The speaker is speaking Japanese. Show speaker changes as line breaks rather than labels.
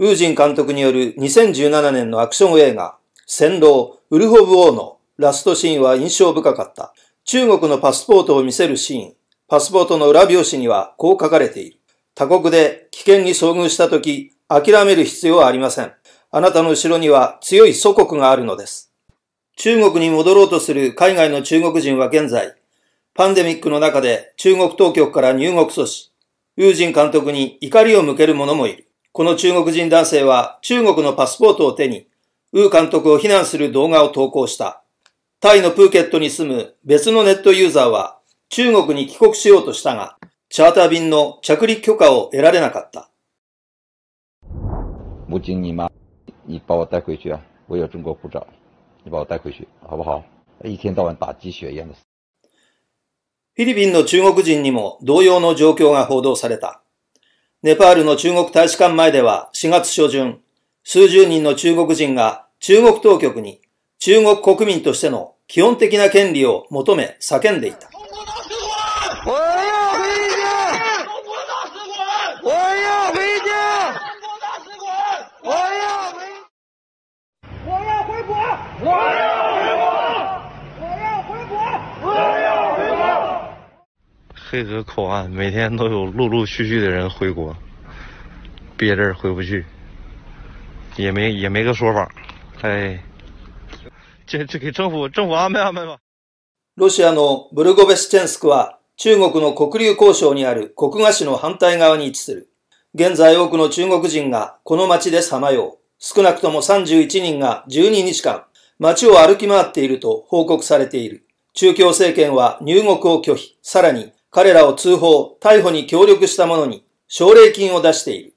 ウージン監督による2017年のアクション映画、戦狼、ウルホブ王のラストシーンは印象深かった。中国のパスポートを見せるシーン、パスポートの裏表紙にはこう書かれている。他国で危険に遭遇した時、諦める必要はありません。あなたの後ろには強い祖国があるのです。中国に戻ろうとする海外の中国人は現在、パンデミックの中で中国当局から入国阻止、ウージン監督に怒りを向ける者もいる。この中国人男性は中国のパスポートを手に、ウー監督を非難する動画を投稿した。タイのプーケットに住む別のネットユーザーは中国に帰国しようとしたが、チャーター便の着陸許可を得られなかった。
母亲你妈，你把我带回去啊！我有中国护照，你把我带回去好不好？一天到晚打鸡血一样的。
フィリピンの中国人にも同様の状況が報道された。ネパールの中国大使館前では4月初旬、数十人の中国人が中国当局に中国国民としての基本的な権利を求め叫んでいた。
黑河口岸每天都有陆陆续续的人回国，憋这儿回不去，也没也没个说法，哎，
这这给政府政府安排安排吧。ロシアのブルゴベスチェンスクは中国の黒竜交渉にある国賀市の反対側に位置する。現在多くの中国人がこの街でさまよう。少なくとも31人が12日間街を歩き回っていると報告されている。中共政権は入国を拒否、さらに彼らを通報、逮捕に協力した者に奨励金を出している。